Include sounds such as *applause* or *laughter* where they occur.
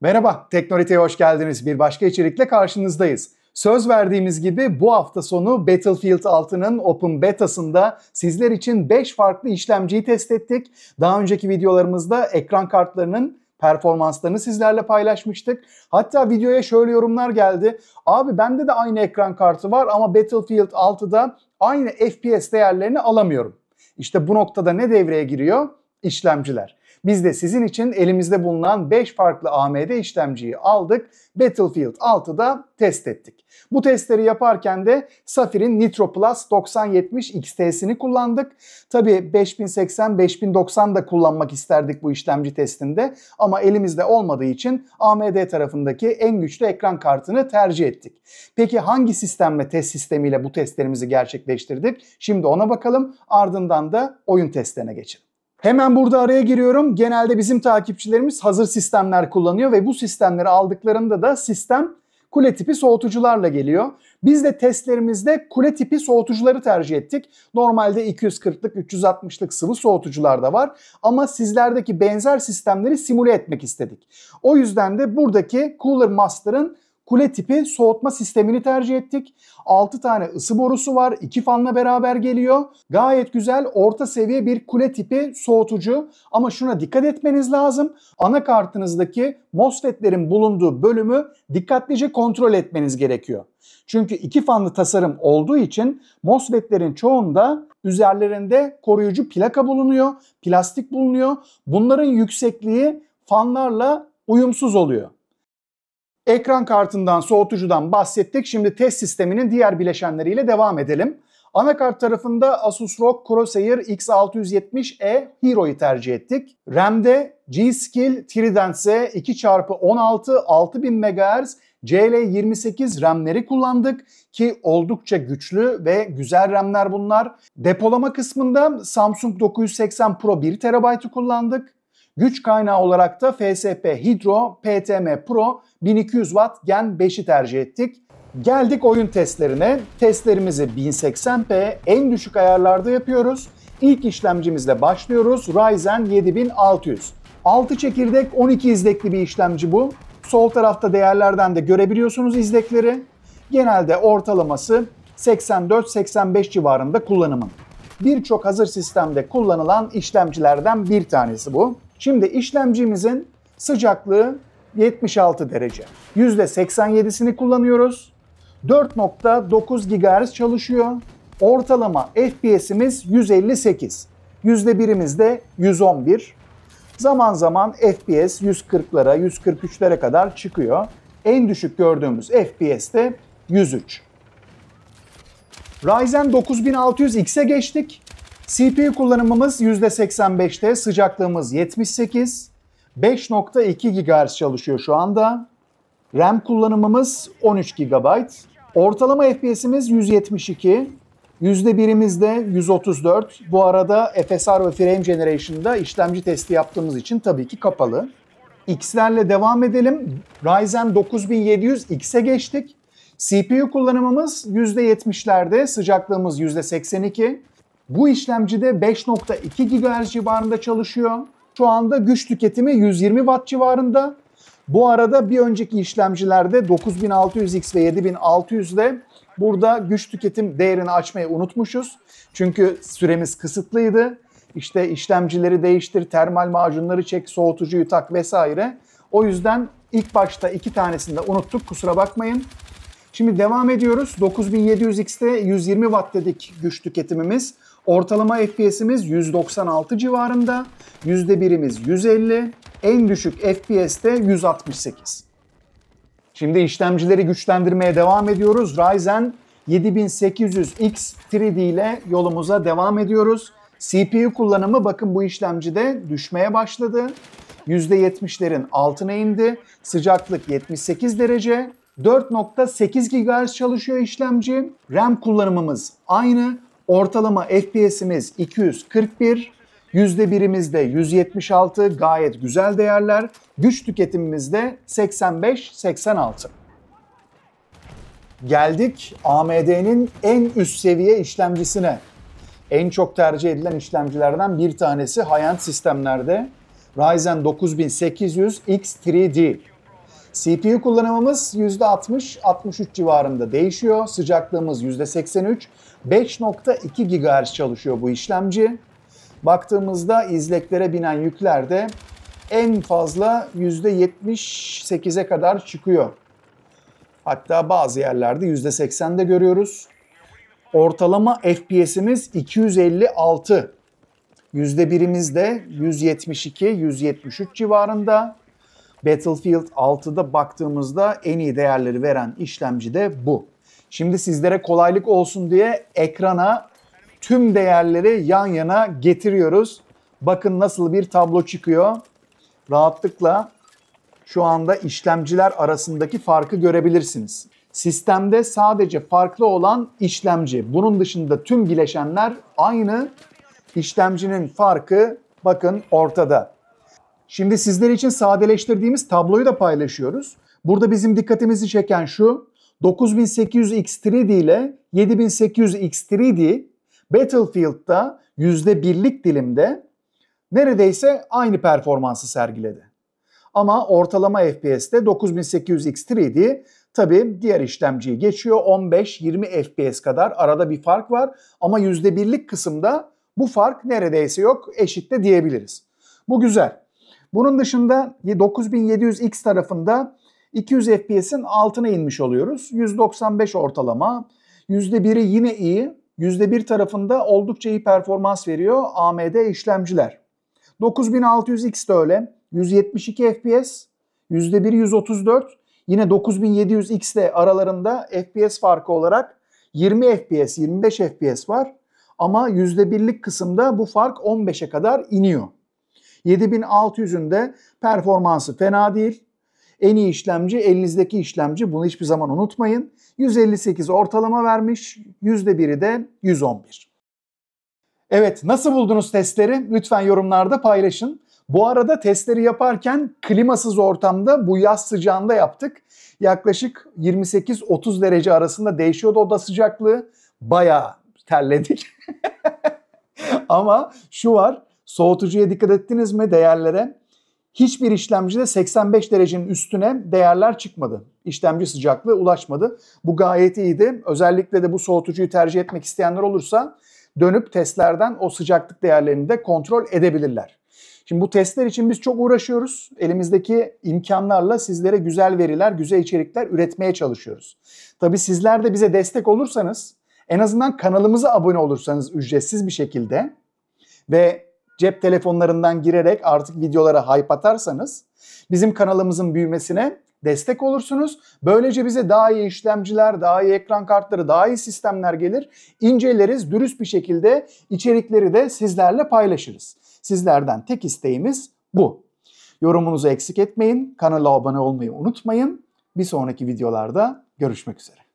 Merhaba, Teknorite'ye hoş geldiniz. Bir başka içerikle karşınızdayız. Söz verdiğimiz gibi bu hafta sonu Battlefield 6'nın Open Beta'sında sizler için 5 farklı işlemciyi test ettik. Daha önceki videolarımızda ekran kartlarının performanslarını sizlerle paylaşmıştık. Hatta videoya şöyle yorumlar geldi. Abi bende de aynı ekran kartı var ama Battlefield 6'da aynı FPS değerlerini alamıyorum. İşte bu noktada ne devreye giriyor? İşlemciler. Biz de sizin için elimizde bulunan 5 farklı AMD işlemciyi aldık. Battlefield 6'da test ettik. Bu testleri yaparken de Safir'in Nitro Plus 9070 XT'sini kullandık. Tabi 5080 5090 da kullanmak isterdik bu işlemci testinde ama elimizde olmadığı için AMD tarafındaki en güçlü ekran kartını tercih ettik. Peki hangi sistemle test sistemiyle bu testlerimizi gerçekleştirdik? Şimdi ona bakalım ardından da oyun testlerine geçelim. Hemen burada araya giriyorum. Genelde bizim takipçilerimiz hazır sistemler kullanıyor ve bu sistemleri aldıklarında da sistem kule tipi soğutucularla geliyor. Biz de testlerimizde kule tipi soğutucuları tercih ettik. Normalde 240'lık, 360'lık sıvı soğutucular da var ama sizlerdeki benzer sistemleri simüle etmek istedik. O yüzden de buradaki Cooler Master'ın kule tipi soğutma sistemini tercih ettik. 6 tane ısı borusu var. 2 fanla beraber geliyor. Gayet güzel orta seviye bir kule tipi soğutucu. Ama şuna dikkat etmeniz lazım. Anakartınızdaki MOSFET'lerin bulunduğu bölümü dikkatlice kontrol etmeniz gerekiyor. Çünkü iki fanlı tasarım olduğu için MOSFET'lerin çoğunda üzerlerinde koruyucu plaka bulunuyor, plastik bulunuyor. Bunların yüksekliği fanlarla uyumsuz oluyor. Ekran kartından, soğutucudan bahsettik. Şimdi test sisteminin diğer bileşenleriyle devam edelim. Anakart tarafında Asus ROG Crosshair X670E Hero'yu tercih ettik. RAM'de G-Skill Trident'se 2x16 6000 MHz CL28 RAM'leri kullandık ki oldukça güçlü ve güzel RAM'ler bunlar. Depolama kısmında Samsung 980 Pro 1 TB'ı kullandık. Güç kaynağı olarak da FSP Hydro PTM Pro 1200 Watt Gen 5'i tercih ettik. Geldik oyun testlerine. Testlerimizi 1080p en düşük ayarlarda yapıyoruz. İlk işlemcimizle başlıyoruz. Ryzen 7600. 6 çekirdek 12 izlekli bir işlemci bu. Sol tarafta değerlerden de görebiliyorsunuz izlekleri. Genelde ortalaması 84-85 civarında kullanımın. Birçok hazır sistemde kullanılan işlemcilerden bir tanesi bu. Şimdi işlemcimizin sıcaklığı 76 derece. %87'sini kullanıyoruz. 4.9 GHz çalışıyor. Ortalama FPS'imiz 158. %1'imiz de 111. Zaman zaman FPS 140'lara, 143'lere kadar çıkıyor. En düşük gördüğümüz FPS de 103. Ryzen 9600X'e geçtik. CPU kullanımımız %85'te, sıcaklığımız 78, 5.2 GHz çalışıyor şu anda. RAM kullanımımız 13 GB. Ortalama FPS'imiz 172. %1'imizde 134. Bu arada FSR ve Frame Generation'da işlemci testi yaptığımız için tabii ki kapalı. X'lerle devam edelim. Ryzen 9700 X'e geçtik. CPU kullanımımız %70'lerde, sıcaklığımız %82. Bu işlemcide 5.2 GHz civarında çalışıyor. Şu anda güç tüketimi 120 Watt civarında. Bu arada bir önceki işlemcilerde 9600X ve 7600'de burada güç tüketim değerini açmayı unutmuşuz. Çünkü süremiz kısıtlıydı. İşte işlemcileri değiştir, termal macunları çek, soğutucuyu tak vesaire. O yüzden ilk başta iki tanesini de unuttuk kusura bakmayın. Şimdi devam ediyoruz. 9700X'te 120 Watt dedik güç tüketimimiz. Ortalama FPS'imiz 196 civarında, %1'imiz 150, en düşük FPS'te 168. Şimdi işlemcileri güçlendirmeye devam ediyoruz. Ryzen 7800X 3D ile yolumuza devam ediyoruz. CPU kullanımı bakın bu işlemcide düşmeye başladı. %70'lerin altına indi. Sıcaklık 78 derece. 4.8 GHz çalışıyor işlemci. RAM kullanımımız aynı. Ortalama FPS'imiz 241, yüzde birimizde 176 gayet güzel değerler. Güç tüketimimizde 85-86. Geldik AMD'nin en üst seviye işlemcisine. En çok tercih edilen işlemcilerden bir tanesi high-end sistemlerde Ryzen 9800 X3D. CPU kullanımımız %60-63 civarında değişiyor. Sıcaklığımız %83. 5.2 GHz çalışıyor bu işlemci. Baktığımızda izleklere binen yükler de en fazla %78'e kadar çıkıyor. Hatta bazı yerlerde %80'de görüyoruz. Ortalama FPS'imiz 256. Yüzde birimizde 172-173 civarında. Battlefield 6'da baktığımızda en iyi değerleri veren işlemci de bu. Şimdi sizlere kolaylık olsun diye ekrana tüm değerleri yan yana getiriyoruz. Bakın nasıl bir tablo çıkıyor. Rahatlıkla şu anda işlemciler arasındaki farkı görebilirsiniz. Sistemde sadece farklı olan işlemci. Bunun dışında tüm bileşenler aynı. İşlemcinin farkı bakın ortada. Şimdi sizler için sadeleştirdiğimiz tabloyu da paylaşıyoruz. Burada bizim dikkatimizi çeken şu 9800 X3D ile 7800 X3D Battlefield'da %1'lik dilimde neredeyse aynı performansı sergiledi. Ama ortalama FPS'te 9800 X3D tabi diğer işlemciyi geçiyor 15-20 FPS kadar arada bir fark var ama %1'lik kısımda bu fark neredeyse yok eşitte diyebiliriz. Bu güzel. Bunun dışında 9700X tarafında 200 FPS'in altına inmiş oluyoruz. 195 ortalama. %1'i yine iyi. %1 tarafında oldukça iyi performans veriyor AMD işlemciler. 9600X de öyle. 172 FPS. %1 134. Yine 9700X de aralarında FPS farkı olarak 20 FPS, 25 FPS var. Ama %1'lik kısımda bu fark 15'e kadar iniyor. 7600'ün de performansı fena değil. En iyi işlemci elinizdeki işlemci bunu hiçbir zaman unutmayın. 158 ortalama vermiş, %1'i de 111. Evet nasıl buldunuz testleri? Lütfen yorumlarda paylaşın. Bu arada testleri yaparken klimasız ortamda bu yaz sıcağında yaptık. Yaklaşık 28-30 derece arasında değişiyordu oda sıcaklığı. Bayağı terledik. *laughs* Ama şu var Soğutucuya dikkat ettiniz mi değerlere? Hiçbir işlemcide 85 derecenin üstüne değerler çıkmadı. İşlemci sıcaklığı ulaşmadı. Bu gayet iyiydi. Özellikle de bu soğutucuyu tercih etmek isteyenler olursa dönüp testlerden o sıcaklık değerlerini de kontrol edebilirler. Şimdi bu testler için biz çok uğraşıyoruz. Elimizdeki imkanlarla sizlere güzel veriler, güzel içerikler üretmeye çalışıyoruz. Tabii sizler de bize destek olursanız, en azından kanalımıza abone olursanız ücretsiz bir şekilde ve cep telefonlarından girerek artık videolara hype atarsanız bizim kanalımızın büyümesine destek olursunuz. Böylece bize daha iyi işlemciler, daha iyi ekran kartları, daha iyi sistemler gelir. İnceleriz, dürüst bir şekilde içerikleri de sizlerle paylaşırız. Sizlerden tek isteğimiz bu. Yorumunuzu eksik etmeyin, kanala abone olmayı unutmayın. Bir sonraki videolarda görüşmek üzere.